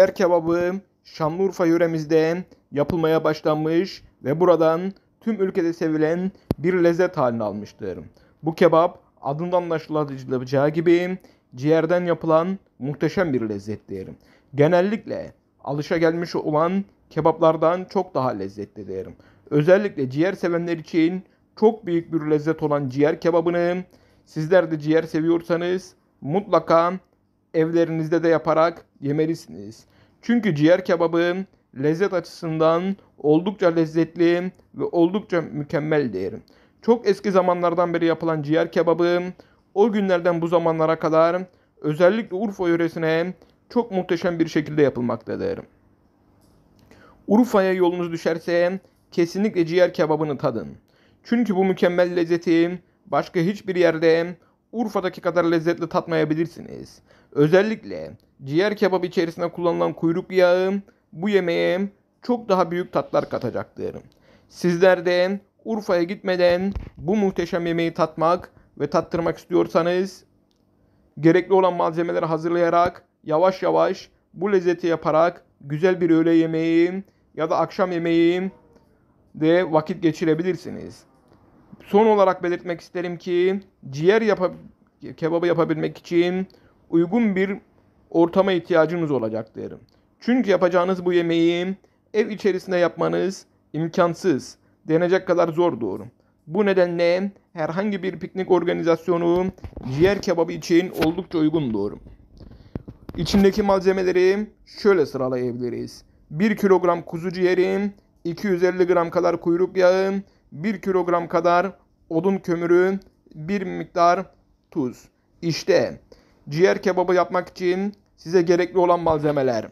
Ciğer kebabı Şanlıurfa yöremizde yapılmaya başlanmış ve buradan tüm ülkede sevilen bir lezzet halini almıştır. Bu kebap adından anlaşılacağı gibi ciğerden yapılan muhteşem bir lezzettir. Genellikle alışa gelmiş olan kebaplardan çok daha lezzetlidir. Özellikle ciğer sevenler için çok büyük bir lezzet olan ciğer kebabını sizler de ciğer seviyorsanız mutlaka evlerinizde de yaparak yemelisiniz. Çünkü ciğer kebabı lezzet açısından oldukça lezzetli ve oldukça mükemmel mükemmeldir. Çok eski zamanlardan beri yapılan ciğer kebabı o günlerden bu zamanlara kadar özellikle Urfa yöresine çok muhteşem bir şekilde yapılmaktadır. Urfa'ya yolunuz düşerse kesinlikle ciğer kebabını tadın. Çünkü bu mükemmel lezzeti başka hiçbir yerde Urfa'daki kadar lezzetli tatmayabilirsiniz. Özellikle ciğer kebabı içerisinde kullanılan kuyruk yağı bu yemeğe çok daha büyük tatlar katacaktır. Sizler de Urfa'ya gitmeden bu muhteşem yemeği tatmak ve tattırmak istiyorsanız gerekli olan malzemeleri hazırlayarak yavaş yavaş bu lezzeti yaparak güzel bir öğle yemeği ya da akşam yemeği de vakit geçirebilirsiniz. Son olarak belirtmek isterim ki ciğer yap kebabı yapabilmek için uygun bir ortama ihtiyacınız olacak derim. Çünkü yapacağınız bu yemeği ev içerisinde yapmanız imkansız. Denecek kadar zor doğru. Bu nedenle herhangi bir piknik organizasyonu ciğer kebabı için oldukça uygun doğru. İçindeki malzemeleri şöyle sıralayabiliriz. 1 kilogram kuzu ciğeri, 250 gram kadar kuyruk yağı, 1 kilogram kadar odun kömürü, bir miktar tuz. İşte Ciğer kebabı yapmak için size gerekli olan malzemeler.